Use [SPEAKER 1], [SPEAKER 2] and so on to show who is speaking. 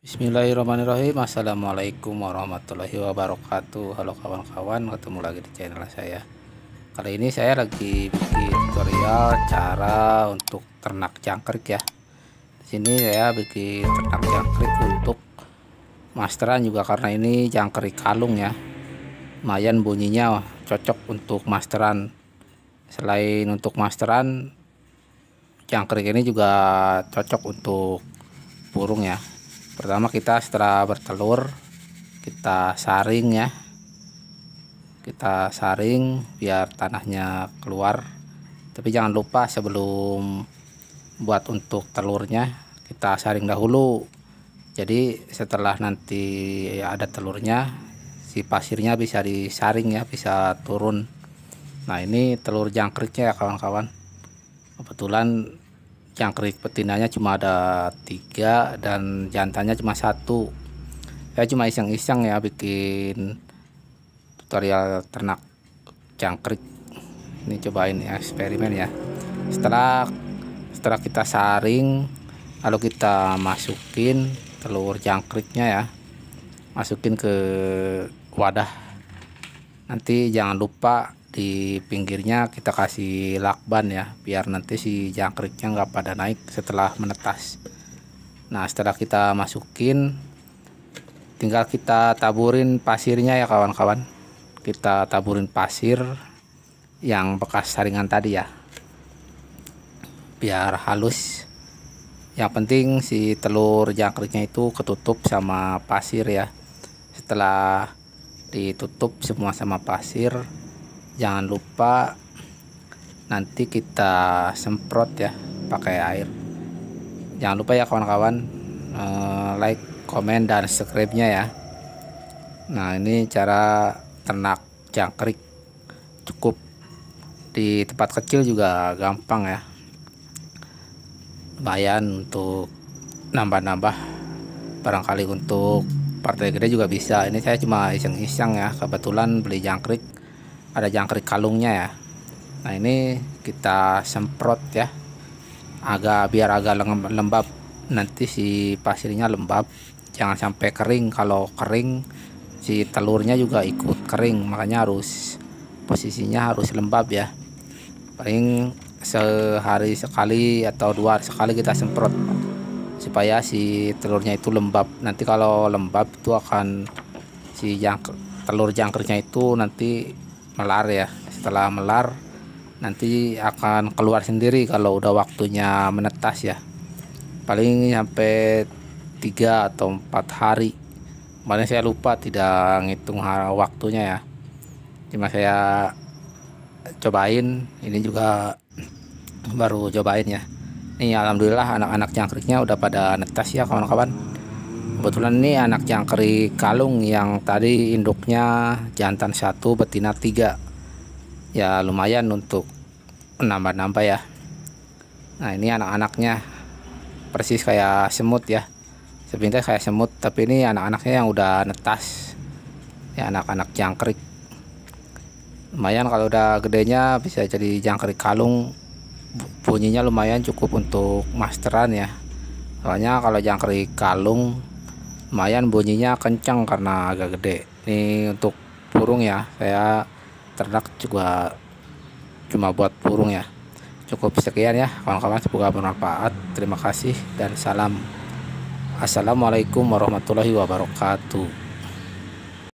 [SPEAKER 1] Bismillahirrahmanirrahim Assalamualaikum warahmatullahi wabarakatuh Halo kawan-kawan ketemu lagi di channel saya Kali ini saya lagi bikin tutorial cara untuk ternak jangkrik ya Di sini saya bikin ternak jangkrik untuk masteran juga karena ini jangkrik kalung ya Lumayan bunyinya cocok untuk masteran Selain untuk masteran Jangkrik ini juga cocok untuk burung ya pertama kita setelah bertelur kita saring ya kita saring biar tanahnya keluar tapi jangan lupa sebelum buat untuk telurnya kita saring dahulu jadi setelah nanti ada telurnya si pasirnya bisa disaring ya bisa turun nah ini telur jangkriknya ya kawan-kawan kebetulan jangkrik betinanya cuma ada tiga dan jantannya cuma satu saya cuma iseng-iseng ya bikin tutorial ternak jangkrik ini cobain ya eksperimen ya setelah setelah kita saring lalu kita masukin telur jangkriknya ya masukin ke wadah nanti jangan lupa di pinggirnya kita kasih lakban ya biar nanti si jangkriknya nggak pada naik setelah menetas nah setelah kita masukin tinggal kita taburin pasirnya ya kawan-kawan kita taburin pasir yang bekas saringan tadi ya biar halus yang penting si telur jangkriknya itu ketutup sama pasir ya setelah ditutup semua sama pasir jangan lupa nanti kita semprot ya pakai air jangan lupa ya kawan-kawan eh, like komen dan subscribe nya ya nah ini cara ternak jangkrik cukup di tempat kecil juga gampang ya lumayan untuk nambah-nambah barangkali untuk partai gede juga bisa ini saya cuma iseng-iseng ya kebetulan beli jangkrik ada jangkrik kalungnya ya nah ini kita semprot ya agak biar agak lembab nanti si pasirnya lembab jangan sampai kering kalau kering si telurnya juga ikut kering makanya harus posisinya harus lembab ya paling sehari sekali atau dua hari sekali kita semprot supaya si telurnya itu lembab nanti kalau lembab itu akan si jangkrik telur jangkriknya itu nanti melar ya setelah melar nanti akan keluar sendiri kalau udah waktunya menetas ya paling sampai tiga atau empat hari Mana saya lupa tidak ngitung waktunya ya cuma saya cobain ini juga baru cobain ya ini alhamdulillah anak-anak jangkriknya udah pada netas ya kawan-kawan kebetulan ini anak jangkrik kalung yang tadi induknya jantan satu betina tiga ya lumayan untuk nambah-nambah ya nah ini anak-anaknya persis kayak semut ya sepintas kayak semut tapi ini anak-anaknya yang udah netas ya anak-anak jangkrik lumayan kalau udah gedenya bisa jadi jangkrik kalung bunyinya lumayan cukup untuk masteran ya soalnya kalau jangkrik kalung lumayan bunyinya kencang karena agak gede ini untuk burung ya saya ternak juga cuma buat burung ya cukup sekian ya kawan-kawan semoga bermanfaat terima kasih dan salam assalamualaikum warahmatullahi wabarakatuh